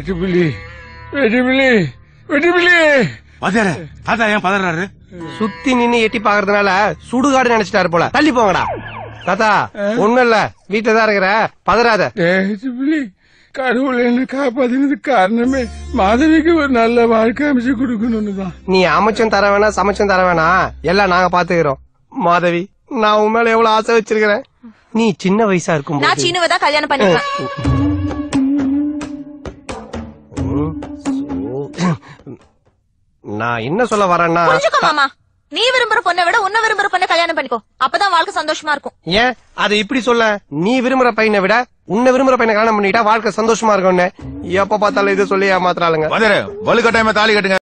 வெட்டிபிலி வெட்டிபிலி வெட்டிபிலி பதற தாத்தா ஏன் பதறாரு சுத்தி நின்னு எட்டி பாக்குறதுனால சுடுகாடு நினைச்சிட்டாரு போல தள்ளி போங்கடா தாத்தா ஒண்ணும் இல்ல வீட்டுல தான் இருக்கிற பதறாத வெட்டிபிலி கடவுள் என்ன காப்பாத்தினது காரணமே மாதவிக்கு ஒரு நல்ல வாழ்க்கை அமைச்சு கொடுக்கணும்னு தான் நீ அமைச்சும் தர வேணாம் சமைச்சும் தர வேணாம் எல்லாம் நாங்க பாத்துக்கிறோம் மாதவி நான் உன் மேல எவ்வளவு ஆசை வச்சிருக்கிறேன் நீ சின்ன வயசா இருக்கும் நான் சின்னவதான் கல்யாணம் பண்ணிக்கிறேன் நான் என்ன சொல்ல வரேன்னா புரிஞ்சுக்கோ மாமா நீ விரும்புற பொண்ணை விட உன்ன விரும்புற பொண்ணை கல்யாணம் பண்ணிக்கோ அப்பதான் வாழ்க்கை சந்தோஷமா இருக்கும் ஏன் அது இப்படி சொல்ல நீ விரும்புற பையனை விட உன்ன விரும்புற பையனை கல்யாணம் பண்ணிட்டா வாழ்க்கை சந்தோஷமா இருக்கும் எப்ப பார்த்தாலும் இது சொல்லி ஏமாத்துறாளுங்க வலுக்கட்டாயமா தாலி கட்டுங்க